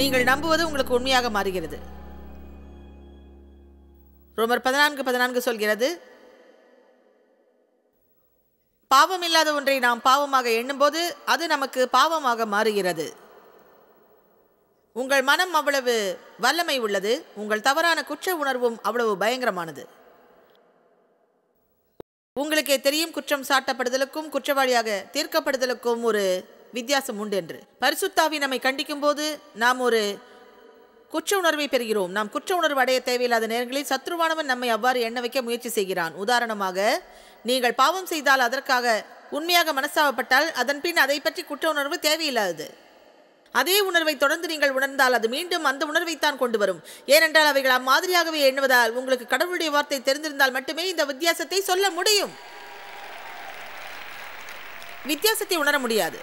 நீங்கள் நம்புவது உங்களுக்கு உண்மையாக மாறுகிறது ரோமர் பதினான்கு பதினான்கு சொல்கிறது பாவம் இல்லாத ஒன்றை நாம் பாவமாக எண்ணும்போது அது நமக்கு பாவமாக மாறுகிறது உங்கள் மனம் அவ்வளவு வல்லமை உள்ளது உங்கள் தவறான குற்ற உணர்வும் அவ்வளவு பயங்கரமானது உங்களுக்கே தெரியும் குற்றம் சாட்டப்படுதலுக்கும் குற்றவாளியாக தீர்க்கப்படுதலுக்கும் ஒரு வித்தியாசம் உண்டு என்று பரிசுத்தாவி நம்மை கண்டிக்கும் போது நாம் ஒரு குற்ற உணர்வை பெறுகிறோம் நாம் குற்ற உணர்வு அடைய தேவையில்லாத நேரங்களில் சத்ருவானவன் நம்மை அவ்வாறு எண்ண வைக்க முயற்சி செய்கிறான் உதாரணமாக நீங்கள் பாவம் செய்தால் அதற்காக உண்மையாக மனசாவப்பட்டால் அதன் பின் அதை பற்றி குற்ற உணர்வு தேவையில்லாதது அதே உணர்வை தொடர்ந்து நீங்கள் உணர்ந்தால் அது மீண்டும் அந்த உணர்வைத்தான் கொண்டு வரும் ஏனென்றால் அவைகள் அம்மாதிரியாகவே எண்ணுவதால் உங்களுக்கு கடவுளுடைய வார்த்தை தெரிந்திருந்தால் மட்டுமே இந்த வித்தியாசத்தை சொல்ல முடியும் வித்தியாசத்தை உணர முடியாது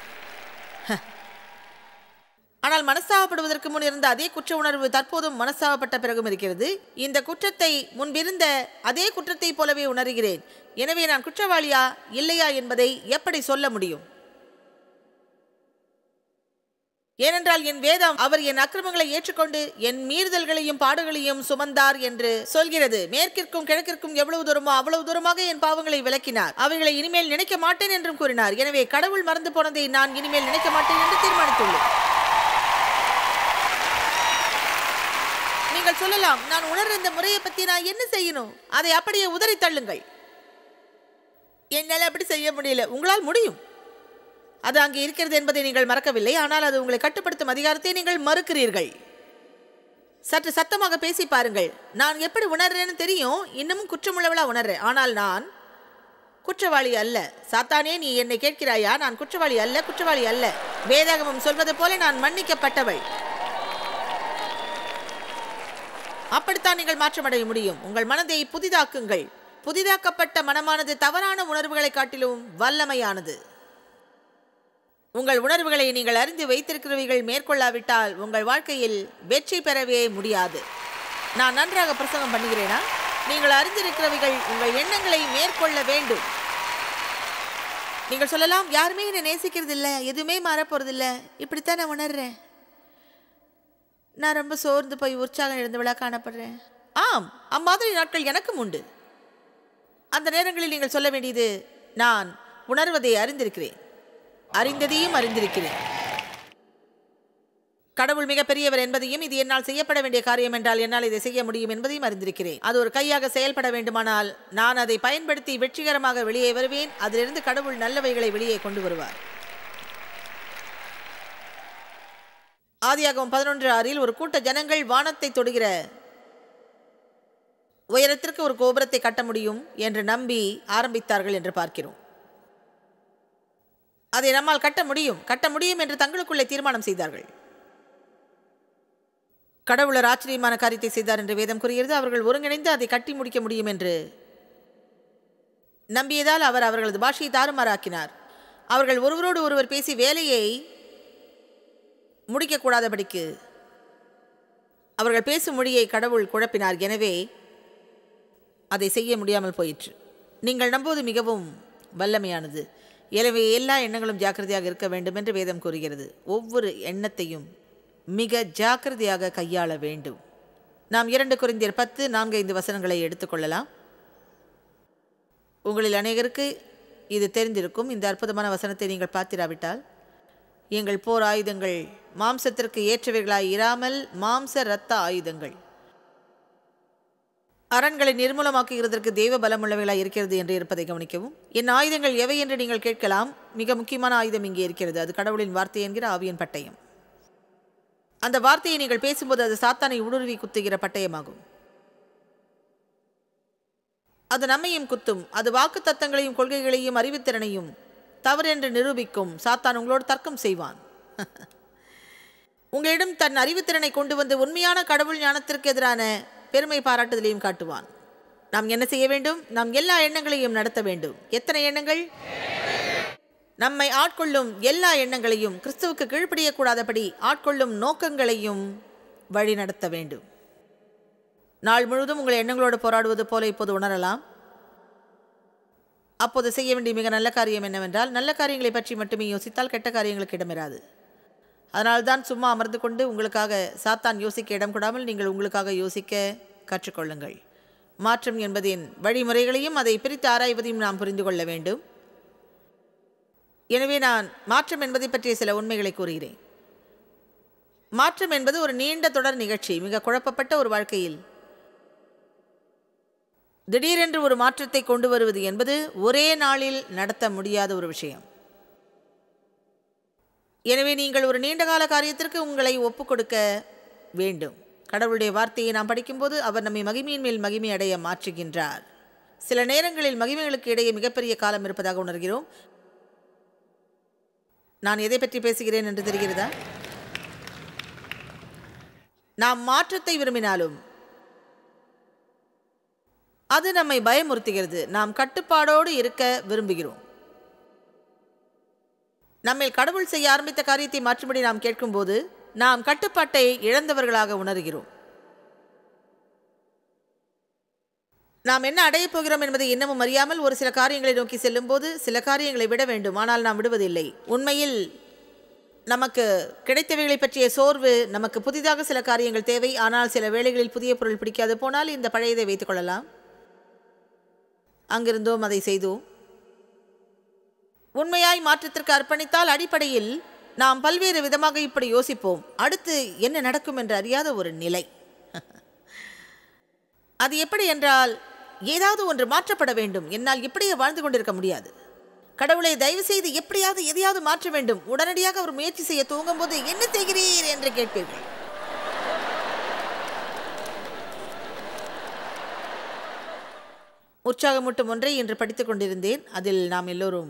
ஆனால் மனஸ்தாபப்படுவதற்கு முன் இருந்த அதே குற்ற உணர்வு தற்போதும் மனஸ்தாபப்பட்ட பிறகும் இருக்கிறது இந்த குற்றத்தை முன்பிருந்த அதே குற்றத்தை போலவே உணர்கிறேன் எனவே நான் குற்றவாளியா இல்லையா என்பதை எப்படி சொல்ல முடியும் ஏனென்றால் என் வேதம் அவர் என் அக்கிரமங்களை ஏற்றுக்கொண்டு என் மீறுதல்களையும் பாடுகளையும் சுமந்தார் என்று சொல்கிறது மேற்கிற்கும் கிழக்கிற்கும் எவ்வளவு தூரமோ அவ்வளவு தூரமாக என் பாவங்களை விளக்கினார் அவர்களை இனிமேல் நினைக்க மாட்டேன் என்றும் கூறினார் எனவே கடவுள் மறந்து போனதை நான் இனிமேல் நினைக்க மாட்டேன் என்று தீர்மானித்துள்ளேன் நீங்கள் சொல்லலாம் நான் உணர்ந்த இந்த முறையை பற்றி நான் என்ன செய்யணும் அதை அப்படியே உதறி தள்ளுங்கள் என்னால் அப்படி செய்ய முடியல உங்களால் முடியும் அது அங்கே இருக்கிறது என்பதை நீங்கள் மறக்கவில்லை ஆனால் அது உங்களை கட்டுப்படுத்தும் அதிகாரத்தை நீங்கள் மறுக்கிறீர்கள் சற்று சத்தமாக பேசி பாருங்கள் நான் எப்படி உணர்றேன்னு தெரியும் இன்னமும் குற்றமுள்ளவளா உணர்றேன் ஆனால் நான் குற்றவாளி அல்ல சாத்தானே நீ என்னை கேட்கிறாயா நான் குற்றவாளி அல்ல குற்றவாளி அல்ல வேதாகமம் சொல்வது போல நான் மன்னிக்கப்பட்டவள் அப்படித்தான் நீங்கள் மாற்றமடைய முடியும் உங்கள் மனதை புதிதாக்குங்கள் புதிதாக்கப்பட்ட மனமானது தவறான உணர்வுகளை காட்டிலும் வல்லமையானது உங்கள் உணர்வுகளை நீங்கள் அறிந்து வைத்திருக்கிறவர்கள் மேற்கொள்ளாவிட்டால் உங்கள் வாழ்க்கையில் வெற்றி பெறவே முடியாது நான் நன்றாக பிரசங்கம் பண்ணுகிறேனா நீங்கள் அறிந்திருக்கிறவர்கள் உங்கள் எண்ணங்களை மேற்கொள்ள வேண்டும் நீங்கள் சொல்லலாம் யாருமே என்னை நேசிக்கிறது இல்லை எதுவுமே மாறப்போறதில்லை இப்படித்தான் நான் உணர்றேன் நான் ரொம்ப சோர்ந்து போய் உற்சாகம் விழா காணப்படுறேன் ஆம் அம்மாதிரி நாட்கள் எனக்கும் உண்டு அந்த நேரங்களில் நீங்கள் சொல்ல வேண்டியது நான் உணர்வதை அறிந்திருக்கிறேன் அறிந்ததையும் அறிந்திருக்கிறேன் கடவுள் மிகப்பெரியவர் என்பதையும் இது என்னால் செய்யப்பட வேண்டிய காரியம் என்றால் என்னால் இதை செய்ய முடியும் என்பதையும் அறிந்திருக்கிறேன் அது ஒரு கையாக செயல்பட வேண்டுமானால் நான் அதை பயன்படுத்தி வெற்றிகரமாக வெளியே வருவேன் அதிலிருந்து கடவுள் நல்லவைகளை வெளியே கொண்டு வருவார் ஆதியாகவும் பதினொன்று ஆறில் ஒரு கூட்ட ஜனங்கள் வானத்தை தொடுகிற உயரத்திற்கு ஒரு கோபுரத்தை கட்ட முடியும் என்று நம்பி ஆரம்பித்தார்கள் என்று பார்க்கிறோம் அதை நம்மால் கட்ட முடியும் கட்ட முடியும் என்று தங்களுக்குள்ளே தீர்மானம் செய்தார்கள் கடவுளர் ஆச்சரியமான காரியத்தை செய்தார் என்று வேதம் கூறுகிறது அவர்கள் ஒருங்கிணைந்து அதை கட்டி முடிக்க முடியும் என்று நம்பியதால் அவர் அவர்களது பாஷையை தாறுமாறாக்கினார் அவர்கள் ஒருவரோடு ஒருவர் பேசி வேலையை முடிக்கக்கூடாதபடிக்கு அவர்கள் பேசும் மொழியை கடவுள் குழப்பினார் எனவே அதை செய்ய முடியாமல் போயிற்று நீங்கள் நம்புவது மிகவும் வல்லமையானது எனவே எல்லா எண்ணங்களும் ஜாக்கிரதையாக இருக்க வேண்டும் என்று வேதம் கூறுகிறது ஒவ்வொரு எண்ணத்தையும் மிக ஜாக்கிரதையாக கையாள வேண்டும் நாம் இரண்டு குறைந்தர் பத்து நான்கு ஐந்து வசனங்களை எடுத்துக்கொள்ளலாம் உங்களில் அநேகருக்கு இது தெரிந்திருக்கும் இந்த அற்புதமான வசனத்தை நீங்கள் பார்த்திராவிட்டால் எங்கள் போர் ஆயுதங்கள் மாம்சத்திற்கு ஏற்றவைகளாய் இராமல் மாம்ச இரத்த ஆயுதங்கள் அரண்களை நிர்மூலமாக்குகிறதற்கு தெய்வ பலமுள்ளவைகளாக இருக்கிறது என்று இருப்பதை கவனிக்கவும் என் ஆயுதங்கள் எவை என்று நீங்கள் கேட்கலாம் மிக முக்கியமான ஆயுதம் இங்கே இருக்கிறது அது கடவுளின் வார்த்தை என்கிற ஆவியன் பட்டயம் அந்த வார்த்தையை நீங்கள் பேசும்போது அது சாத்தானை ஊடுருவி குத்துகிற பட்டயமாகும் அது நம்மையும் குத்தும் அது வாக்கு தத்தங்களையும் கொள்கைகளையும் அறிவுத்திறனையும் தவறு என்று நிரூபிக்கும் சாத்தான் உங்களோடு தர்க்கம் செய்வான் உங்களிடம் தன் அறிவுத்திறனை கொண்டு வந்து உண்மையான கடவுள் ஞானத்திற்கு எதிரான பெருமை பாராட்டுதலையும் காட்டுவான் நாம் என்ன செய்ய வேண்டும் நாம் எல்லா எண்ணங்களையும் நடத்த வேண்டும் எத்தனை எண்ணங்கள் நம்மை ஆட்கொள்ளும் எல்லா எண்ணங்களையும் கிறிஸ்துவுக்கு கீழ்ப்படியக்கூடாதபடி ஆட்கொள்ளும் நோக்கங்களையும் வழி நடத்த வேண்டும் நாள் முழுவதும் உங்கள் எண்ணங்களோடு போராடுவது போல இப்போது உணரலாம் அப்போது செய்ய வேண்டிய மிக நல்ல காரியம் என்னவென்றால் நல்ல காரியங்களை பற்றி மட்டுமே யோசித்தால் கெட்ட காரியங்களுக்கு இடமிராது அதனால்தான் சும்மா அமர்ந்து கொண்டு உங்களுக்காக சாத்தான் யோசிக்க இடம் கூடாமல் நீங்கள் உங்களுக்காக யோசிக்க கற்றுக்கொள்ளுங்கள் மாற்றம் என்பதின் வழிமுறைகளையும் அதை பிரித்து ஆராய்வதையும் நாம் புரிந்து கொள்ள வேண்டும் எனவே நான் மாற்றம் என்பதை பற்றிய சில உண்மைகளை கூறுகிறேன் மாற்றம் என்பது ஒரு நீண்ட தொடர் நிகழ்ச்சி மிக குழப்பப்பட்ட ஒரு வாழ்க்கையில் திடீரென்று ஒரு மாற்றத்தை கொண்டு வருவது என்பது ஒரே நாளில் நடத்த முடியாத ஒரு விஷயம் எனவே நீங்கள் ஒரு நீண்டகால காரியத்திற்கு உங்களை ஒப்புக்கொடுக்க வேண்டும் கடவுளுடைய வார்த்தையை நாம் படிக்கும்போது அவர் நம்மை மகிமையின் மேல் மகிமை அடைய மாற்றுகின்றார் சில நேரங்களில் மகிமைகளுக்கு இடையே மிகப்பெரிய காலம் இருப்பதாக உணர்கிறோம் நான் எதை பற்றி பேசுகிறேன் என்று தெரிகிறதா நாம் மாற்றத்தை விரும்பினாலும் அது நம்மை பயமுறுத்துகிறது நாம் கட்டுப்பாடோடு இருக்க விரும்புகிறோம் நம்மை கடவுள் செய்ய ஆரம்பித்த காரியத்தை மாற்றும்படி நாம் கேட்கும்போது நாம் கட்டுப்பாட்டை இழந்தவர்களாக உணர்கிறோம் நாம் என்ன அடையப் போகிறோம் என்பதை இன்னமும் அறியாமல் ஒரு சில காரியங்களை நோக்கி செல்லும்போது சில காரியங்களை விட வேண்டும் ஆனால் நாம் விடுவதில்லை உண்மையில் நமக்கு கிடைத்தவைகளை பற்றிய சோர்வு நமக்கு புதிதாக சில காரியங்கள் தேவை ஆனால் சில வேளைகளில் புதிய பொருள் பிடிக்காது போனால் இந்த பழையதை வைத்துக்கொள்ளலாம் அங்கிருந்தோம் அதை செய்தோம் உண்மையாய் மாற்றத்திற்கு அர்ப்பணித்தால் அடிப்படையில் நாம் பல்வேறு விதமாக இப்படி யோசிப்போம் அடுத்து என்ன நடக்கும் என்று அறியாத ஒரு நிலை அது எப்படி என்றால் ஏதாவது ஒன்று மாற்றப்பட வேண்டும் என்னால் இப்படியே வாழ்ந்து கொண்டிருக்க முடியாது கடவுளை தயவு செய்து எப்படியாவது எதையாவது மாற்ற வேண்டும் உடனடியாக ஒரு முயற்சி செய்ய துவங்கும் போது என்ன செய்கிறீர் என்று கேட்பீர்கள் உற்சாகமூட்டும் ஒன்றை இன்று படித்துக் கொண்டிருந்தேன் அதில் நாம் எல்லோரும்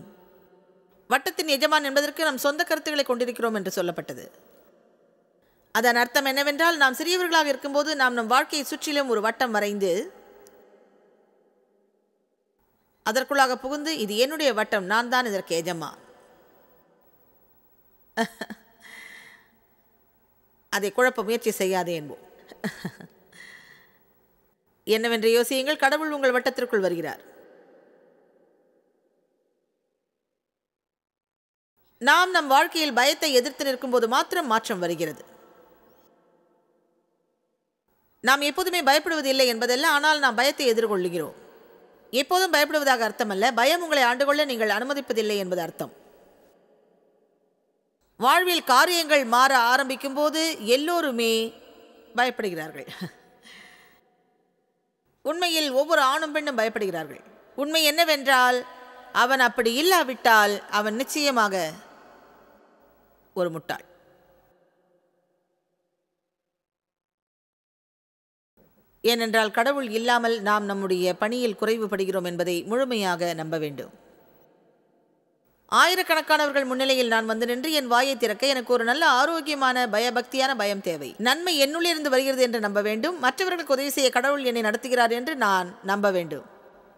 வட்டத்தின் எஜமான் என்பதற்கு நம் சொந்த கருத்துக்களை கொண்டிருக்கிறோம் என்று சொல்லப்பட்டது அதன் அர்த்தம் என்னவென்றால் நாம் சிறியவர்களாக இருக்கும்போது நாம் நம் வாழ்க்கையை சுற்றிலும் ஒரு வட்டம் வரைந்து அதற்குள்ளாக புகுந்து இது என்னுடைய வட்டம் நான் தான் இதற்கு எஜமா அதை குழப்ப முயற்சி செய்யாதே என்போம் என்னவென்று யோசியுங்கள் கடவுள் உங்கள் வட்டத்திற்குள் வருகிறார் நாம் நம் வாழ்க்கையில் பயத்தை எதிர்த்து நிற்கும்போது மாத்திரம் மாற்றம் வருகிறது நாம் எப்போதுமே பயப்படுவதில்லை என்பதல்ல ஆனால் நாம் பயத்தை எதிர்கொள்கிறோம் எப்போதும் பயப்படுவதாக அர்த்தமல்ல பயம் உங்களை ஆண்டுகொள்ள நீங்கள் அனுமதிப்பதில்லை என்பது அர்த்தம் வாழ்வில் காரியங்கள் மாற ஆரம்பிக்கும் போது எல்லோருமே பயப்படுகிறார்கள் உண்மையில் ஒவ்வொரு ஆணும் பெண்ணும் பயப்படுகிறார்கள் உண்மை என்னவென்றால் அவன் அப்படி இல்லாவிட்டால் அவன் நிச்சயமாக ஒரு முட்டாள் ஏனென்றால் கடவுள் இல்லாமல் நாம் நம்முடைய பணியில் குறைவுபடுகிறோம் என்பதை முழுமையாக நம்ப வேண்டும் ஆயிரக்கணக்கானவர்கள் முன்னிலையில் நான் வந்து நின்று என் வாயை திறக்க எனக்கு ஒரு நல்ல ஆரோக்கியமான பயபக்தியான பயம் தேவை நன்மை என்னுள்ளிருந்து வருகிறது என்று நம்ப வேண்டும் மற்றவர்களுக்கு உதவி செய்ய கடவுள் என்னை நடத்துகிறார் என்று நான் நம்ப வேண்டும்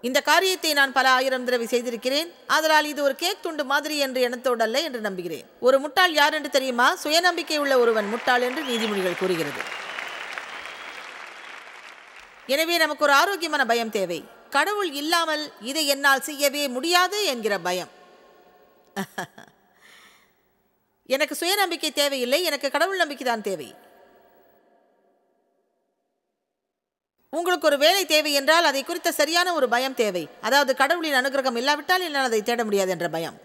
இந்த காரியத்தை நான் பல ஆயிரம் தடவை செய்திருக்கிறேன் அதனால் இது ஒரு கேக் துண்டு மாதிரி என்று எண்ணத்தோடு அல்ல என்று நம்புகிறேன் ஒரு முட்டாள் யார் என்று தெரியுமா சுயநம்பிக்கை உள்ள ஒருவன் முட்டாள் என்று நீதிமொழிகள் கூறுகிறது எனவே நமக்கு ஒரு ஆரோக்கியமான பயம் தேவை கடவுள் இல்லாமல் இதை என்னால் செய்யவே முடியாது என்கிற பயம் எனக்கு சுய நம்பிக்கை தேவையில்லை எனக்கு கடவுள் நம்பிக்கை தான் தேவை உங்களுக்கு ஒரு வேலை தேவை என்றால் அதை குறித்த சரியான ஒரு பயம் தேவை அதாவது கடவுளின் அனுகிரகம் இல்லாவிட்டால் என்னால் அதை தேட முடியாது என்ற பயம்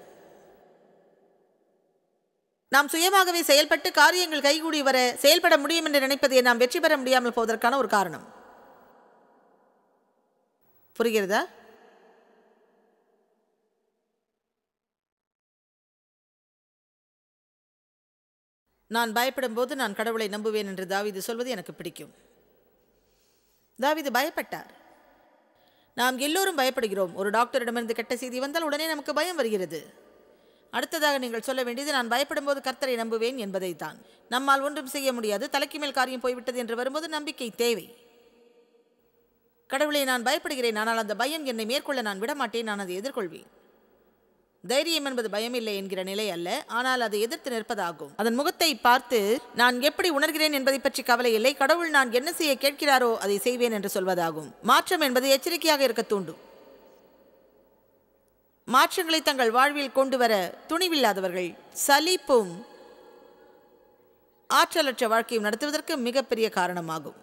நாம் சுயமாகவே செயல்பட்டு காரியங்கள் கைகூடி வர செயல்பட முடியும் என்று நினைப்பதை நாம் வெற்றி பெற முடியாமல் போவதற்கான ஒரு காரணம் புரிகிறதா நான் பயப்படும் போது நான் கடவுளை நம்புவேன் என்று தாவிது சொல்வது எனக்கு பிடிக்கும் தாவிது பயப்பட்டார் நாம் எல்லோரும் பயப்படுகிறோம் ஒரு டாக்டரிடமிருந்து கெட்ட செய்தி வந்தால் உடனே நமக்கு பயம் வருகிறது அடுத்ததாக நீங்கள் சொல்ல வேண்டியது நான் பயப்படும் போது கர்த்தரை நம்புவேன் என்பதைத்தான் நம்மால் ஒன்றும் செய்ய முடியாது தலைக்கு மேல் காரியம் போய்விட்டது என்று வரும்போது நம்பிக்கை தேவை கடவுளை நான் பயப்படுகிறேன் ஆனால் அந்த பயம் என்னை மேற்கொள்ள நான் விடமாட்டேன் நான் அதை எதிர்கொள்வேன் தைரியம் என்பது பயமில்லை என்கிற நிலை அல்ல ஆனால் அதை எதிர்த்து நிற்பதாகும் அதன் முகத்தை பார்த்து நான் எப்படி உணர்கிறேன் என்பதை பற்றி கவலை இல்லை கடவுள் நான் என்ன செய்ய கேட்கிறாரோ அதை செய்வேன் என்று சொல்வதாகும் மாற்றம் என்பது எச்சரிக்கையாக இருக்க தூண்டும் மாற்றங்களை தங்கள் வாழ்வில் கொண்டு வர துணிவில்லாதவர்கள் சலிப்பும் ஆற்றலற்ற வாழ்க்கையும் நடத்துவதற்கு மிகப்பெரிய காரணமாகும்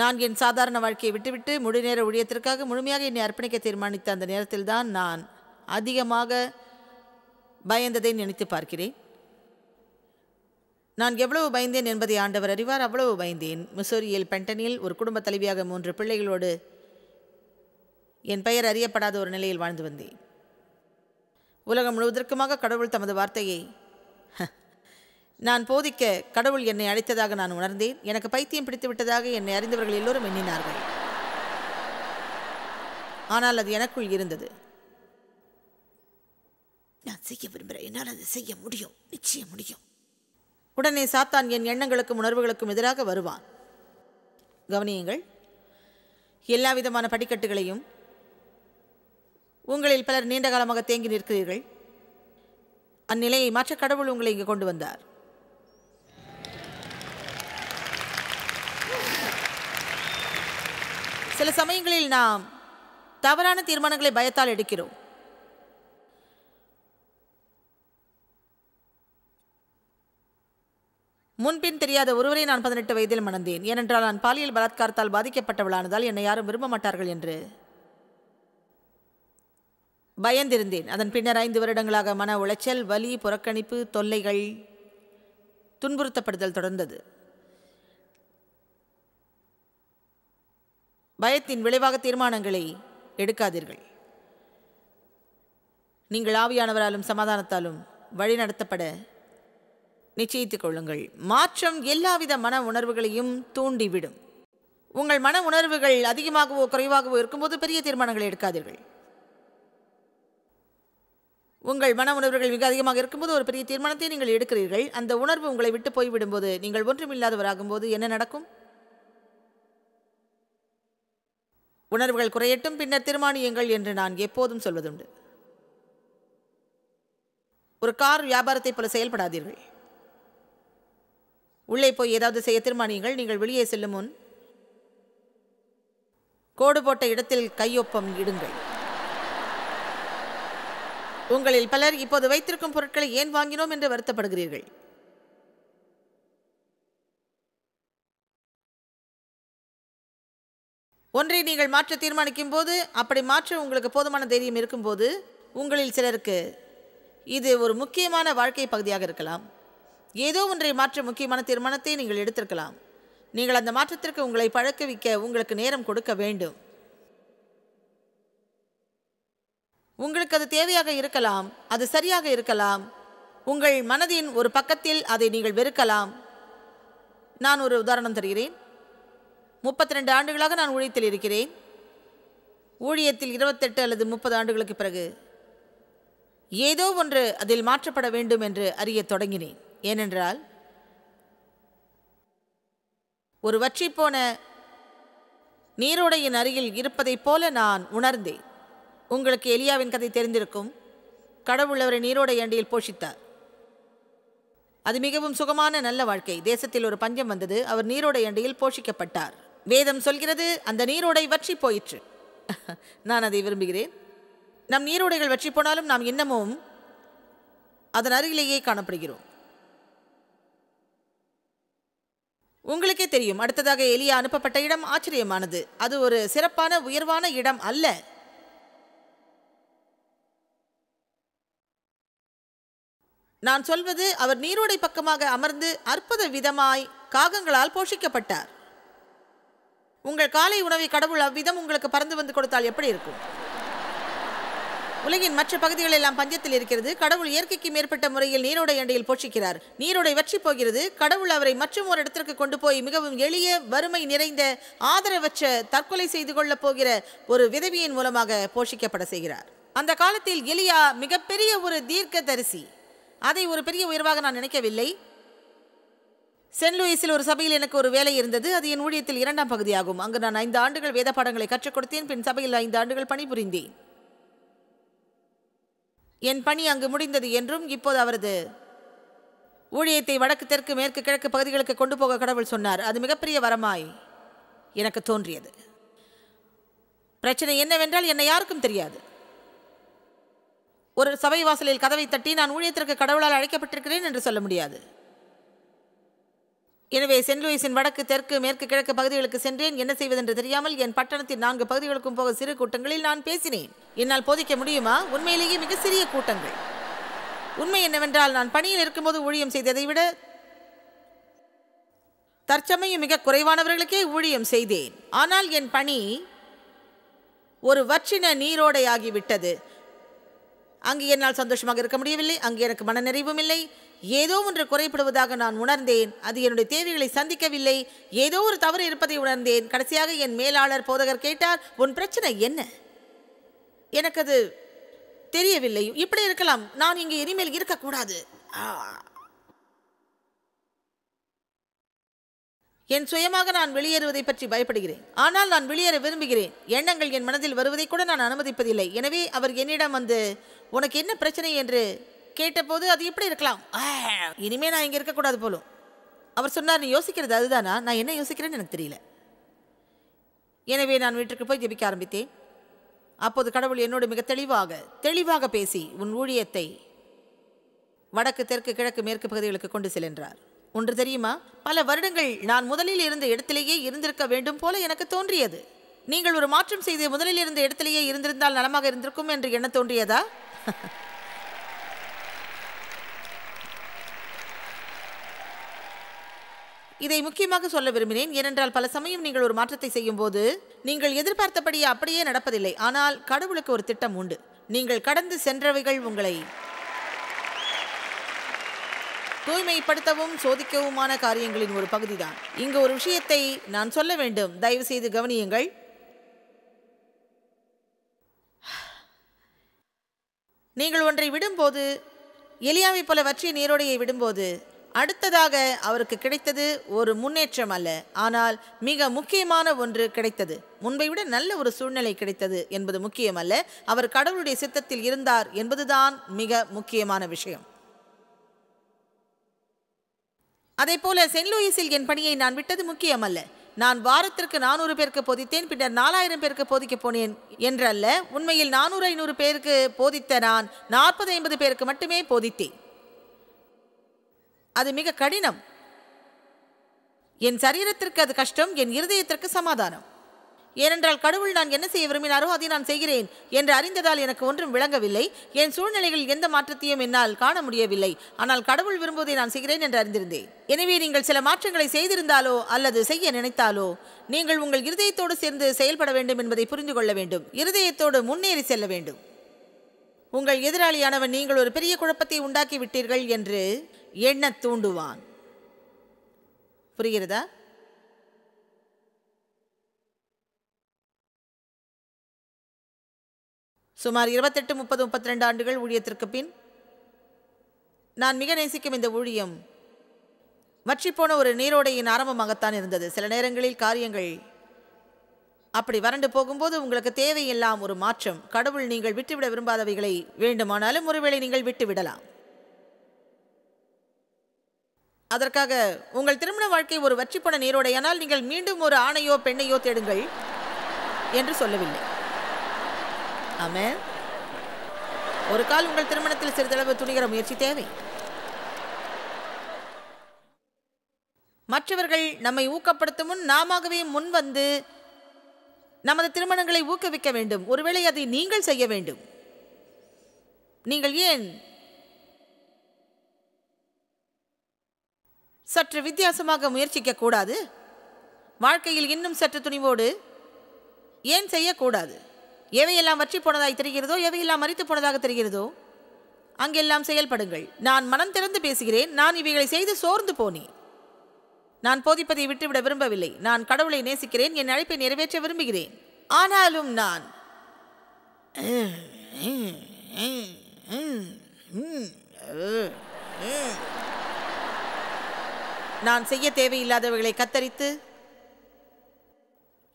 நான் என் சாதாரண வாழ்க்கையை விட்டுவிட்டு நேர ஊழியத்திற்காக முழுமையாக என்னை அர்ப்பணிக்க தீர்மானித்த அந்த நேரத்தில்தான் நான் அதிகமாக பயந்ததை நினைத்து பார்க்கிறேன் நான் எவ்வளவு பயந்தேன் என்பதை ஆண்டவர் அறிவார் அவ்வளவு பயந்தேன் மிசோரியில் பென்டனில் ஒரு குடும்ப தலைவியாக மூன்று பிள்ளைகளோடு என் பெயர் அறியப்படாத ஒரு நிலையில் வாழ்ந்து வந்தேன் உலகம் முழுவதற்குமாக கடவுள் தமது வார்த்தையை நான் போதிக்க கடவுள் என்னை அழைத்ததாக நான் உணர்ந்தேன் எனக்கு பைத்தியம் பிடித்து விட்டதாக என்னை அறிந்தவர்கள் எல்லோரும் எண்ணினார்கள் ஆனால் அது எனக்குள் இருந்தது நான் செய்ய விரும்புகிறேன் என்னால் அதை செய்ய முடியும் நிச்சயம் முடியும் உடனே சாத்தான் என் எண்ணங்களுக்கும் உணர்வுகளுக்கும் எதிராக வருவான் கவனியுங்கள் எல்லா விதமான படிக்கட்டுகளையும் உங்களில் பலர் நீண்ட காலமாக தேங்கி நிற்கிறீர்கள் அந்நிலையை மாற்ற கடவுள் உங்களை இங்கு கொண்டு வந்தார் சில சமயங்களில் நாம் தவறான தீர்மானங்களை பயத்தால் எடுக்கிறோம் முன்பின் தெரியாத ஒருவரை நான் பதினெட்டு வயதில் மணந்தேன் ஏனென்றால் நான் பாலியல் பலாத்காரத்தால் பாதிக்கப்பட்டவளானதால் என்னை யாரும் விரும்ப மாட்டார்கள் என்று பயந்திருந்தேன் அதன் பின்னர் ஐந்து வருடங்களாக மன உளைச்சல் வலி புறக்கணிப்பு தொல்லைகள் துன்புறுத்தப்படுதல் தொடர்ந்தது பயத்தின் விளைவாக தீர்மானங்களை எடுக்காதீர்கள் நீங்கள் ஆவியானவராலும் சமாதானத்தாலும் வழிநடத்தப்பட நிச்சயித்துக் கொள்ளுங்கள் மாற்றம் எல்லாவித மன உணர்வுகளையும் தூண்டிவிடும் உங்கள் மன உணர்வுகள் அதிகமாகவோ குறைவாகவோ இருக்கும்போது பெரிய தீர்மானங்களை எடுக்காதீர்கள் உங்கள் மன உணர்வுகள் மிக அதிகமாக இருக்கும்போது ஒரு பெரிய தீர்மானத்தை நீங்கள் எடுக்கிறீர்கள் அந்த உணர்வு உங்களை விட்டு போய்விடும்போது நீங்கள் போது என்ன நடக்கும் உணர்வுகள் குறையட்டும் பின்னர் திருமானியுங்கள் என்று நான் எப்போதும் சொல்வதுண்டு ஒரு கார் வியாபாரத்தை போல செயல்படாதீர்கள் உள்ளே போய் ஏதாவது செய்ய தீர்மானியுங்கள் நீங்கள் வெளியே செல்லும் முன் கோடு போட்ட இடத்தில் கையொப்பம் இடுங்கள் உங்களில் பலர் இப்போது வைத்திருக்கும் பொருட்களை ஏன் வாங்கினோம் என்று வருத்தப்படுகிறீர்கள் ஒன்றை நீங்கள் மாற்ற தீர்மானிக்கும் போது அப்படி மாற்ற உங்களுக்கு போதுமான தைரியம் இருக்கும்போது உங்களில் சிலருக்கு இது ஒரு முக்கியமான வாழ்க்கை பகுதியாக இருக்கலாம் ஏதோ ஒன்றை மாற்ற முக்கியமான தீர்மானத்தை நீங்கள் எடுத்திருக்கலாம் நீங்கள் அந்த மாற்றத்திற்கு உங்களை பழக்க வைக்க உங்களுக்கு நேரம் கொடுக்க வேண்டும் உங்களுக்கு அது தேவையாக இருக்கலாம் அது சரியாக இருக்கலாம் உங்கள் மனதின் ஒரு பக்கத்தில் அதை நீங்கள் வெறுக்கலாம் நான் ஒரு உதாரணம் தருகிறேன் முப்பத்தி ரெண்டு ஆண்டுகளாக நான் ஊழியத்தில் இருக்கிறேன் ஊழியத்தில் இருபத்தெட்டு அல்லது முப்பது ஆண்டுகளுக்கு பிறகு ஏதோ ஒன்று அதில் மாற்றப்பட வேண்டும் என்று அறிய தொடங்கினேன் ஏனென்றால் ஒரு போன நீரோடையின் அருகில் இருப்பதைப் போல நான் உணர்ந்தேன் உங்களுக்கு எலியாவின் கதை தெரிந்திருக்கும் கடவுள் அவரை நீரோடை அண்டியில் போஷித்தார் அது மிகவும் சுகமான நல்ல வாழ்க்கை தேசத்தில் ஒரு பஞ்சம் வந்தது அவர் நீரோடை அண்டியில் போஷிக்கப்பட்டார் வேதம் சொல்கிறது அந்த நீரோடை வற்றி போயிற்று நான் அதை விரும்புகிறேன் நம் நீரோடைகள் வற்றி போனாலும் நாம் இன்னமும் அதன் அருகிலேயே காணப்படுகிறோம் உங்களுக்கே தெரியும் அடுத்ததாக எலியா அனுப்பப்பட்ட இடம் ஆச்சரியமானது அது ஒரு சிறப்பான உயர்வான இடம் அல்ல நான் சொல்வது அவர் நீரோடை பக்கமாக அமர்ந்து அற்புத விதமாய் காகங்களால் போஷிக்கப்பட்டார் உங்கள் காலை உணவை கடவுள் அவ்விதம் உங்களுக்கு பறந்து வந்து கொடுத்தால் எப்படி இருக்கும் உலகின் மற்ற பகுதிகள் எல்லாம் பஞ்சத்தில் இருக்கிறது கடவுள் இயற்கைக்கு மேற்பட்ட முறையில் நீரோடை அண்டையில் போஷிக்கிறார் நீரோடை வற்றி போகிறது கடவுள் அவரை மற்றும் ஒரு இடத்திற்கு கொண்டு போய் மிகவும் எளிய வறுமை நிறைந்த ஆதரவற்ற தற்கொலை செய்து கொள்ளப் போகிற ஒரு விதவியின் மூலமாக போஷிக்கப்பட செய்கிறார் அந்த காலத்தில் எலியா மிகப்பெரிய ஒரு தீர்க்க தரிசி அதை ஒரு பெரிய உயர்வாக நான் நினைக்கவில்லை சென் லூயிஸில் ஒரு சபையில் எனக்கு ஒரு வேலை இருந்தது அது என் ஊழியத்தில் இரண்டாம் பகுதியாகும் அங்கு நான் ஐந்து ஆண்டுகள் வேத பாடங்களை கற்றுக் கொடுத்தேன் பின் சபையில் ஐந்து ஆண்டுகள் பணிபுரிந்தேன் என் பணி அங்கு முடிந்தது என்றும் இப்போது அவரது ஊழியத்தை வடக்கு தெற்கு மேற்கு கிழக்கு பகுதிகளுக்கு கொண்டு போக கடவுள் சொன்னார் அது மிகப்பெரிய வரமாய் எனக்கு தோன்றியது பிரச்சனை என்னவென்றால் என்னை யாருக்கும் தெரியாது ஒரு சபை வாசலில் கதவை தட்டி நான் ஊழியத்திற்கு கடவுளால் அழைக்கப்பட்டிருக்கிறேன் என்று சொல்ல முடியாது எனவே சென்ட் லூயிஸின் வடக்கு தெற்கு மேற்கு கிழக்கு பகுதிகளுக்கு சென்றேன் என்ன செய்வதென்று தெரியாமல் என் பட்டணத்தின் நான்கு பகுதிகளுக்கும் போக சிறு கூட்டங்களில் நான் பேசினேன் என்னால் போதிக்க முடியுமா உண்மையிலேயே மிக சிறிய கூட்டங்கள் உண்மை என்னவென்றால் நான் பணியில் இருக்கும்போது ஊழியம் செய்ததை விட தற்சமயம் மிக குறைவானவர்களுக்கே ஊழியம் செய்தேன் ஆனால் என் பணி ஒரு வற்றின நீரோடையாகிவிட்டது அங்கு என்னால் சந்தோஷமாக இருக்க முடியவில்லை அங்கு எனக்கு மனநிறைவும் இல்லை ஏதோ ஒன்று குறைப்படுவதாக நான் உணர்ந்தேன் அது என்னுடைய தேவைகளை சந்திக்கவில்லை ஏதோ ஒரு தவறு இருப்பதை உணர்ந்தேன் கடைசியாக என் மேலாளர் போதகர் கேட்டார் உன் பிரச்சனை என்ன எனக்கு அது தெரியவில்லை இப்படி இருக்கலாம் நான் இங்கே இனிமேல் இருக்கக்கூடாது என் சுயமாக நான் வெளியேறுவதை பற்றி பயப்படுகிறேன் ஆனால் நான் வெளியேற விரும்புகிறேன் எண்ணங்கள் என் மனதில் வருவதை கூட நான் அனுமதிப்பதில்லை எனவே அவர் என்னிடம் வந்து உனக்கு என்ன பிரச்சனை என்று கேட்டபோது அது எப்படி இருக்கலாம் இனிமே நான் இங்கே இருக்கக்கூடாது போலும் அவர் சொன்னார் நீ யோசிக்கிறது அதுதானா நான் என்ன யோசிக்கிறேன்னு எனக்கு தெரியல எனவே நான் வீட்டிற்கு போய் ஜெபிக்க ஆரம்பித்தேன் அப்போது கடவுள் என்னோடு மிக தெளிவாக தெளிவாக பேசி உன் ஊழியத்தை வடக்கு தெற்கு கிழக்கு மேற்கு பகுதிகளுக்கு கொண்டு செல்கின்றார் ஒன்று தெரியுமா பல வருடங்கள் நான் முதலில் இருந்த இடத்திலேயே இருந்திருக்க வேண்டும் போல எனக்கு தோன்றியது நீங்கள் ஒரு மாற்றம் செய்து முதலில் இருந்த இடத்திலேயே இருந்திருந்தால் நலமாக இருந்திருக்கும் என்று என்ன தோன்றியதா இதை முக்கியமாக சொல்ல விரும்பினேன் ஏனென்றால் பல சமயம் நீங்கள் ஒரு மாற்றத்தை செய்யும் போது நீங்கள் எதிர்பார்த்தபடி அப்படியே நடப்பதில்லை ஆனால் கடவுளுக்கு ஒரு திட்டம் உண்டு நீங்கள் கடந்து சென்றவைகள் உங்களை தூய்மைப்படுத்தவும் சோதிக்கவுமான காரியங்களின் ஒரு பகுதிதான் இங்கு ஒரு விஷயத்தை நான் சொல்ல வேண்டும் தயவு செய்து கவனியுங்கள் நீங்கள் ஒன்றை விடும்போது எலியாவை போல வற்றிய நீரோடையை விடும்போது அடுத்ததாக அவருக்கு கிடைத்தது ஒரு முன்னேற்றம் அல்ல ஆனால் மிக முக்கியமான ஒன்று கிடைத்தது முன்பை விட நல்ல ஒரு சூழ்நிலை கிடைத்தது என்பது முக்கியமல்ல அவர் கடவுளுடைய சித்தத்தில் இருந்தார் என்பதுதான் மிக முக்கியமான விஷயம் அதே போல சென்ட் லூயிஸில் என் பணியை நான் விட்டது முக்கியமல்ல நான் வாரத்திற்கு நானூறு பேருக்கு போதித்தேன் பின்னர் நாலாயிரம் பேருக்கு போதிக்க போனேன் என்றல்ல உண்மையில் நானூறு ஐநூறு பேருக்கு போதித்த நான் நாற்பது ஐம்பது பேருக்கு மட்டுமே போதித்தேன் அது மிக கடினம் என் சரீரத்திற்கு அது கஷ்டம் என் இருதயத்திற்கு சமாதானம் ஏனென்றால் கடவுள் நான் என்ன செய்ய விரும்பினாரோ அதை நான் செய்கிறேன் என்று அறிந்ததால் எனக்கு ஒன்றும் விளங்கவில்லை என் சூழ்நிலைகள் எந்த மாற்றத்தையும் என்னால் காண முடியவில்லை ஆனால் கடவுள் விரும்புவதை நான் செய்கிறேன் என்று அறிந்திருந்தேன் எனவே நீங்கள் சில மாற்றங்களை செய்திருந்தாலோ அல்லது செய்ய நினைத்தாலோ நீங்கள் உங்கள் இருதயத்தோடு சேர்ந்து செயல்பட வேண்டும் என்பதை புரிந்து கொள்ள வேண்டும் இருதயத்தோடு முன்னேறி செல்ல வேண்டும் உங்கள் எதிராளியானவன் நீங்கள் ஒரு பெரிய குழப்பத்தை உண்டாக்கி விட்டீர்கள் என்று எண்ண தூண்டுவான் புரிகிறதா சுமார் இருபத்தெட்டு முப்பது முப்பத்தி ரெண்டு ஆண்டுகள் ஊழியத்திற்கு பின் நான் மிக நேசிக்கும் இந்த ஊழியம் வற்றிப்போன ஒரு நீரோடையின் ஆரம்பமாகத்தான் இருந்தது சில நேரங்களில் காரியங்கள் அப்படி வறண்டு போகும்போது உங்களுக்கு தேவையெல்லாம் ஒரு மாற்றம் கடவுள் நீங்கள் விட்டுவிட விரும்பாதவைகளை வேண்டுமானாலும் ஒருவேளை நீங்கள் விட்டுவிடலாம் அதற்காக உங்கள் திருமண வாழ்க்கை ஒரு வற்றிப்பட நீரோடையானால் நீங்கள் மீண்டும் ஒரு ஆணையோ பெண்ணையோ தேடுங்கள் என்று சொல்லவில்லை ஆமே ஒரு கால் உங்கள் திருமணத்தில் சிறிதளவு துணிகிற முயற்சி தேவை மற்றவர்கள் நம்மை ஊக்கப்படுத்தும் முன் நாமவே முன் வந்து நமது திருமணங்களை ஊக்குவிக்க வேண்டும் ஒருவேளை அதை நீங்கள் செய்ய வேண்டும் நீங்கள் ஏன் சற்று வித்தியாசமாக முயற்சிக்க கூடாது வாழ்க்கையில் இன்னும் சற்று துணிவோடு ஏன் செய்யக்கூடாது எவையெல்லாம் வற்றி போனதாய் தெரிகிறதோ எவையெல்லாம் மறித்து போனதாக தெரிகிறதோ அங்கெல்லாம் செயல்படுங்கள் நான் மனம் திறந்து பேசுகிறேன் நான் இவைகளை செய்து சோர்ந்து போனேன் நான் போதிப்பதை விட்டுவிட விரும்பவில்லை நான் கடவுளை நேசிக்கிறேன் என் அழைப்பை நிறைவேற்ற விரும்புகிறேன் ஆனாலும் நான் mm நான் செய்ய தேவையில்லாதவைகளை கத்தரித்து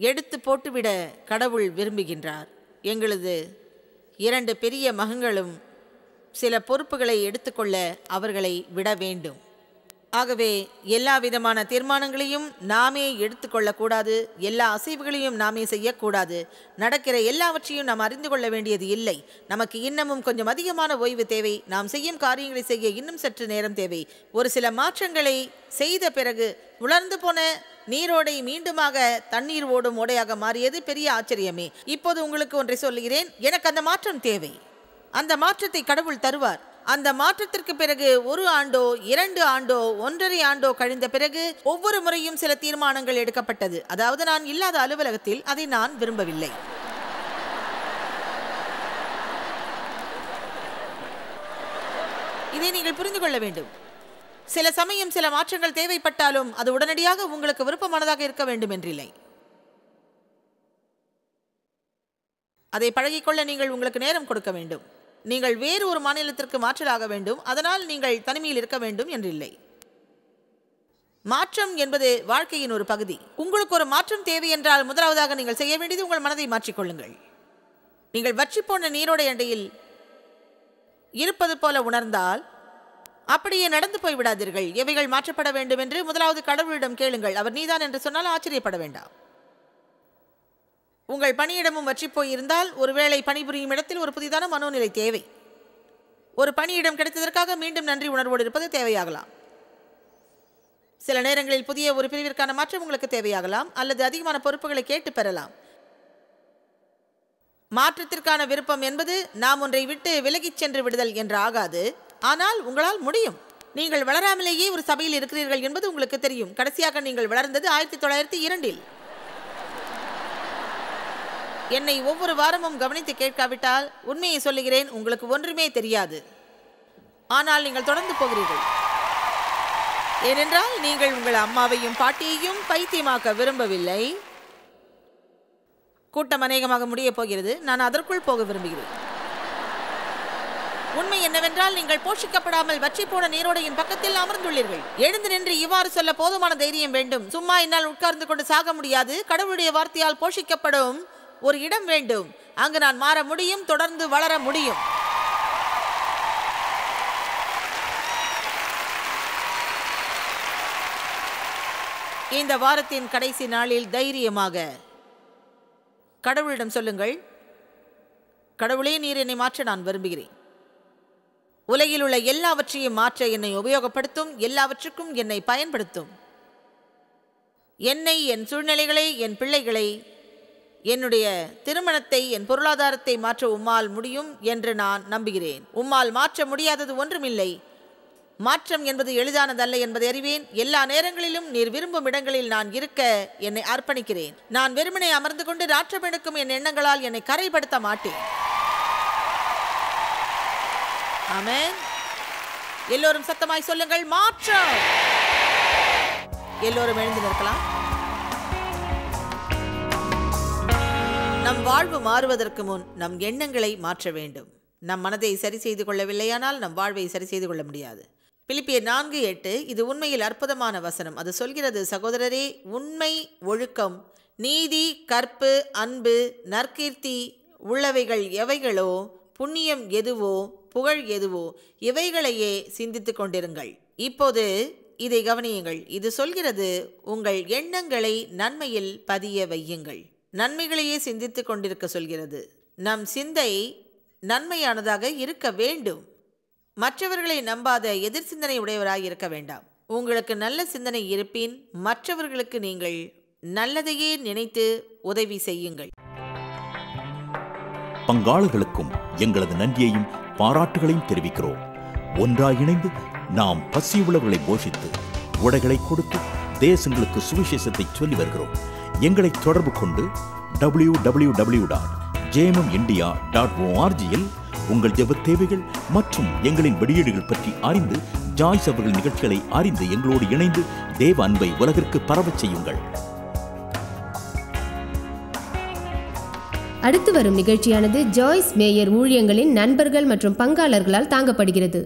எடுத்து போட்டுவிட கடவுள் விரும்புகின்றார் எங்களது இரண்டு பெரிய மகங்களும் சில பொறுப்புகளை எடுத்துக்கொள்ள அவர்களை விட வேண்டும் ஆகவே எல்லா விதமான தீர்மானங்களையும் நாமே எடுத்துக்கொள்ளக்கூடாது எல்லா அசைவுகளையும் நாமே செய்யக்கூடாது நடக்கிற எல்லாவற்றையும் நாம் அறிந்து கொள்ள வேண்டியது இல்லை நமக்கு இன்னமும் கொஞ்சம் அதிகமான ஓய்வு தேவை நாம் செய்யும் காரியங்களை செய்ய இன்னும் சற்று நேரம் தேவை ஒரு சில மாற்றங்களை செய்த பிறகு உலர்ந்து போன நீரோடை மீண்டுமாக தண்ணீர் ஓடும் ஓடையாக மாறியது பெரிய ஆச்சரியமே இப்போது உங்களுக்கு ஒன்றை சொல்கிறேன் எனக்கு அந்த மாற்றம் தேவை அந்த மாற்றத்தை கடவுள் தருவார் அந்த மாற்றத்திற்கு பிறகு ஒரு ஆண்டோ இரண்டு ஆண்டோ ஒன்றரை ஆண்டோ கழிந்த பிறகு ஒவ்வொரு முறையும் சில தீர்மானங்கள் எடுக்கப்பட்டது அதாவது நான் இல்லாத அலுவலகத்தில் அதை நான் விரும்பவில்லை இதை நீங்கள் புரிந்து கொள்ள வேண்டும் சில சமயம் சில மாற்றங்கள் தேவைப்பட்டாலும் அது உடனடியாக உங்களுக்கு விருப்பமானதாக இருக்க வேண்டும் என்றில்லை அதை பழகிக்கொள்ள நீங்கள் உங்களுக்கு நேரம் கொடுக்க வேண்டும் நீங்கள் வேறு ஒரு மாநிலத்திற்கு மாற்றலாக வேண்டும் அதனால் நீங்கள் தனிமையில் இருக்க வேண்டும் என்றில்லை மாற்றம் என்பது வாழ்க்கையின் ஒரு பகுதி உங்களுக்கு ஒரு மாற்றம் தேவை என்றால் முதலாவதாக நீங்கள் செய்ய வேண்டியது உங்கள் மனதை மாற்றிக்கொள்ளுங்கள் நீங்கள் வற்றி போன நீரோட எண்டையில் இருப்பது போல உணர்ந்தால் அப்படியே நடந்து போய்விடாதீர்கள் எவைகள் மாற்றப்பட வேண்டும் என்று முதலாவது கடவுளிடம் கேளுங்கள் அவர் நீதான் என்று சொன்னால் ஆச்சரியப்பட வேண்டாம் உங்கள் பணியிடமும் போயிருந்தால் ஒருவேளை பணிபுரியும் இடத்தில் ஒரு புதிதான மனோநிலை தேவை ஒரு பணியிடம் கிடைத்ததற்காக மீண்டும் நன்றி உணர்வோடு இருப்பது தேவையாகலாம் சில நேரங்களில் புதிய ஒரு பிரிவிற்கான மாற்றம் உங்களுக்கு தேவையாகலாம் அல்லது அதிகமான பொறுப்புகளை கேட்டு பெறலாம் மாற்றத்திற்கான விருப்பம் என்பது நாம் ஒன்றை விட்டு விலகிச் சென்று விடுதல் என்று ஆகாது ஆனால் உங்களால் முடியும் நீங்கள் வளராமலேயே ஒரு சபையில் இருக்கிறீர்கள் என்பது உங்களுக்கு தெரியும் கடைசியாக நீங்கள் வளர்ந்தது ஆயிரத்தி தொள்ளாயிரத்தி இரண்டில் என்னை ஒவ்வொரு வாரமும் கவனித்து கேட்காவிட்டால் உண்மையை சொல்லுகிறேன் உங்களுக்கு ஒன்றுமே தெரியாது ஆனால் நீங்கள் தொடர்ந்து போகிறீர்கள் ஏனென்றால் நீங்கள் உங்கள் அம்மாவையும் பாட்டியையும் பைத்தியமாக்க விரும்பவில்லை கூட்டம் அநேகமாக முடிய போகிறது நான் அதற்குள் போக விரும்புகிறேன் உண்மை என்னவென்றால் நீங்கள் போஷிக்கப்படாமல் வற்றி போன நீரோடையின் பக்கத்தில் அமர்ந்துள்ளீர்கள் எழுந்து நின்று இவ்வாறு சொல்ல போதுமான தைரியம் வேண்டும் சும்மா என்னால் உட்கார்ந்து கொண்டு சாக முடியாது கடவுளுடைய வார்த்தையால் போஷிக்கப்படும் ஒரு இடம் வேண்டும் அங்கு நான் மாற முடியும் தொடர்ந்து வளர முடியும் இந்த வாரத்தின் கடைசி நாளில் தைரியமாக கடவுளிடம் சொல்லுங்கள் கடவுளே நீர் என்னை மாற்ற நான் விரும்புகிறேன் உலகில் உள்ள எல்லாவற்றையும் மாற்ற என்னை உபயோகப்படுத்தும் எல்லாவற்றுக்கும் என்னை பயன்படுத்தும் என்னை என் சூழ்நிலைகளை என் பிள்ளைகளை என்னுடைய திருமணத்தை என் பொருளாதாரத்தை மாற்ற உம்மால் முடியும் என்று நான் நம்புகிறேன் உம்மால் மாற்ற முடியாதது ஒன்றுமில்லை மாற்றம் என்பது எளிதானதல்ல என்பதை அறிவேன் எல்லா நேரங்களிலும் நீர் விரும்பும் இடங்களில் நான் இருக்க என்னை அர்ப்பணிக்கிறேன் நான் வெறுமனை அமர்ந்து கொண்டு ராற்றம் எடுக்கும் என் எண்ணங்களால் என்னை கரைப்படுத்த மாட்டேன் ஆமே எல்லோரும் சத்தமாய் சொல்லுங்கள் மாற்றம் எல்லோரும் எழுந்து நிற்கலாம் நம் வாழ்வு மாறுவதற்கு முன் நம் எண்ணங்களை மாற்ற வேண்டும் நம் மனதை சரி செய்து கொள்ளவில்லையானால் நம் வாழ்வை சரி செய்து கொள்ள முடியாது பிலிப்பிய நான்கு எட்டு இது உண்மையில் அற்புதமான வசனம் அது சொல்கிறது சகோதரரே உண்மை ஒழுக்கம் நீதி கற்பு அன்பு நற்கீர்த்தி உள்ளவைகள் எவைகளோ புண்ணியம் எதுவோ புகழ் எதுவோ இவைகளையே சிந்தித்து கொண்டிருங்கள் இப்போது இதை கவனியுங்கள் இது சொல்கிறது உங்கள் எண்ணங்களை நன்மையில் பதிய வையுங்கள் நன்மைகளையே சிந்தித்து கொண்டிருக்க சொல்கிறது நம் சிந்தை நன்மையானதாக இருக்க வேண்டும் மற்றவர்களை நம்பாத எதிர் சிந்தனை உடையவராக இருக்க வேண்டாம் உங்களுக்கு நல்ல சிந்தனை இருப்பின் மற்றவர்களுக்கு நீங்கள் நல்லதையே நினைத்து உதவி செய்யுங்கள் பங்காளர்களுக்கும் எங்களது நன்றியையும் பாராட்டுகளையும் தெரிவிக்கிறோம் ஒன்றாக இணைந்து நாம் பசி உழவுகளை போஷித்து உடைகளை கொடுத்து தேசங்களுக்கு சுவிசேஷத்தை சொல்லி வருகிறோம் எங்களை தொடர்பு கொண்டு W W W dot JMM India dot ஓஆர்ஜியில் உங்கள் ஜெப தேவைகள் மற்றும் எங்களின் வெளியீடுகள் பற்றி அறிந்து ஜாய்ஸ் அவர்கள் நிகழ்ச்சிகளை அறிந்து எங்களோடு இணைந்து தேவ அன்பை உலகிற்கு பரவச் செய்யுங்கள் அடுத்து வரும் நிகழ்ச்சியானது ஜாய்ஸ் மேயர் ஊழியங்களின் நண்பர்கள் மற்றும் பங்காளர்களால் தாங்கப்படுகிறது